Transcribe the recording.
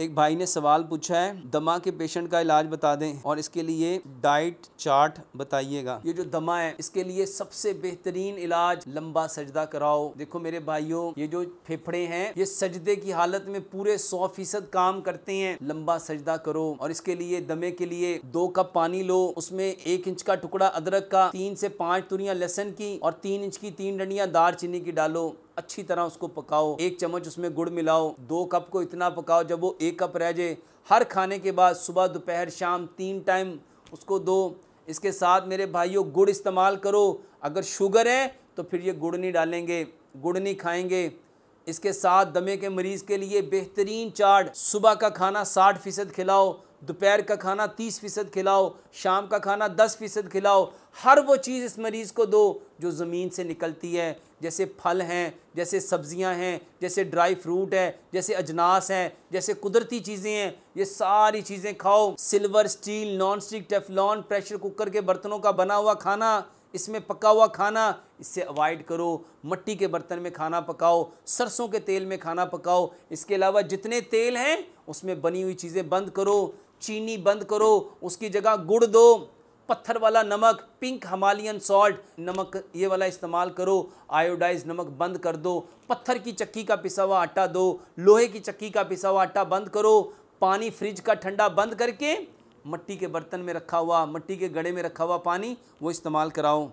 एक भाई ने सवाल पूछा है दमा के पेशेंट का इलाज बता दें और इसके लिए डाइट चार्ट बताइएगा ये जो दमा है इसके लिए सबसे बेहतरीन इलाज लंबा सजदा कराओ देखो मेरे भाइयों ये जो फेफड़े हैं ये सजदे की हालत में पूरे सौ फीसद काम करते हैं लंबा सजदा करो और इसके लिए दमे के लिए दो कप पानी लो उसमें एक इंच का टुकड़ा अदरक का तीन से पांच तुरिया लहसन की और तीन इंच की तीन डंडिया दार चीनी की डालो अच्छी तरह उसको पकाओ एक चम्मच उसमें गुड़ मिलाओ दो कप को इतना पकाओ जब वो एक कप रह जाए हर खाने के बाद सुबह दोपहर शाम तीन टाइम उसको दो इसके साथ मेरे भाइयों गुड़ इस्तेमाल करो अगर शुगर है तो फिर ये गुड़ नहीं डालेंगे गुड़ नहीं खाएंगे इसके साथ दमे के मरीज़ के लिए बेहतरीन चाट सुबह का खाना साठ फ़ीसद खिलाओ दोपहर का खाना तीस फ़ीसद खिलाओ शाम का खाना दस फ़ीसद खिलाओ हर वो चीज़ इस मरीज़ को दो जो ज़मीन से निकलती है जैसे फल हैं जैसे सब्ज़ियां हैं जैसे ड्राई फ्रूट है जैसे अजनास हैं जैसे कुदरती चीज़ें हैं ये सारी चीज़ें खाओ silver steel non stick Teflon pressure cooker के बर्तनों का बना हुआ खाना इसमें पका हुआ खाना इससे अवॉइड करो मट्टी के बर्तन में खाना पकाओ सरसों के तेल में खाना पकाओ इसके अलावा जितने तेल हैं उसमें बनी हुई चीज़ें बंद करो चीनी बंद करो उसकी जगह गुड़ दो पत्थर वाला नमक पिंक हमालियन सॉल्ट नमक ये वाला इस्तेमाल करो आयोडाइज नमक बंद कर दो पत्थर की चक्की का पिसा हुआ आटा दो लोहे की चक्की का पिसा हुआ आटा बंद करो पानी फ्रिज का ठंडा बंद करके मिट्टी के बर्तन में रखा हुआ मट्टी के गड़े में रखा हुआ पानी वो इस्तेमाल कराओ